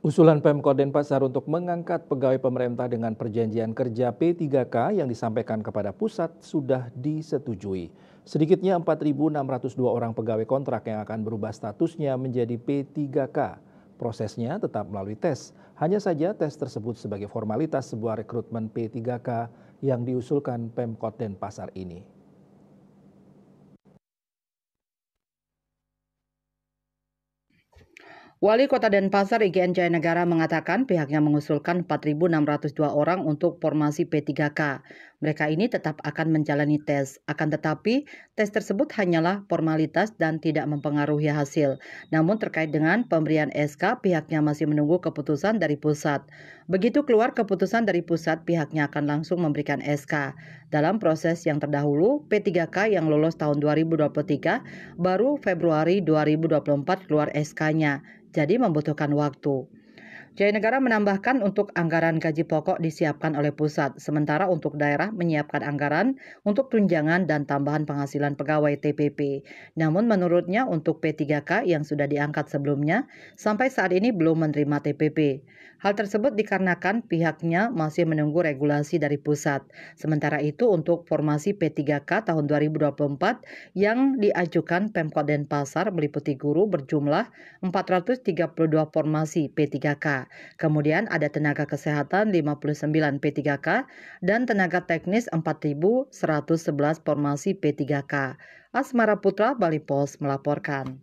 Usulan Pemkot Denpasar untuk mengangkat pegawai pemerintah dengan perjanjian kerja P3K yang disampaikan kepada pusat sudah disetujui. Sedikitnya 4.602 orang pegawai kontrak yang akan berubah statusnya menjadi P3K. Prosesnya tetap melalui tes. Hanya saja tes tersebut sebagai formalitas sebuah rekrutmen P3K yang diusulkan Pemkot Denpasar ini. Wali Kota Denpasar IGN Jaya Negara mengatakan pihaknya mengusulkan 4.602 orang untuk formasi P3K. Mereka ini tetap akan menjalani tes, akan tetapi tes tersebut hanyalah formalitas dan tidak mempengaruhi hasil. Namun terkait dengan pemberian SK, pihaknya masih menunggu keputusan dari pusat. Begitu keluar keputusan dari pusat, pihaknya akan langsung memberikan SK. Dalam proses yang terdahulu, P3K yang lolos tahun 2023 baru Februari 2024 keluar SK-nya jadi membutuhkan waktu. Jaya Negara menambahkan untuk anggaran gaji pokok disiapkan oleh pusat, sementara untuk daerah menyiapkan anggaran untuk tunjangan dan tambahan penghasilan pegawai TPP. Namun menurutnya untuk P3K yang sudah diangkat sebelumnya, sampai saat ini belum menerima TPP. Hal tersebut dikarenakan pihaknya masih menunggu regulasi dari pusat. Sementara itu untuk formasi P3K tahun 2024 yang diajukan Pemkot Denpasar meliputi guru berjumlah 432 formasi P3K. Kemudian ada tenaga kesehatan 59 P3K dan tenaga teknis 4111 formasi P3K. Asmara Putra Bali Pos melaporkan.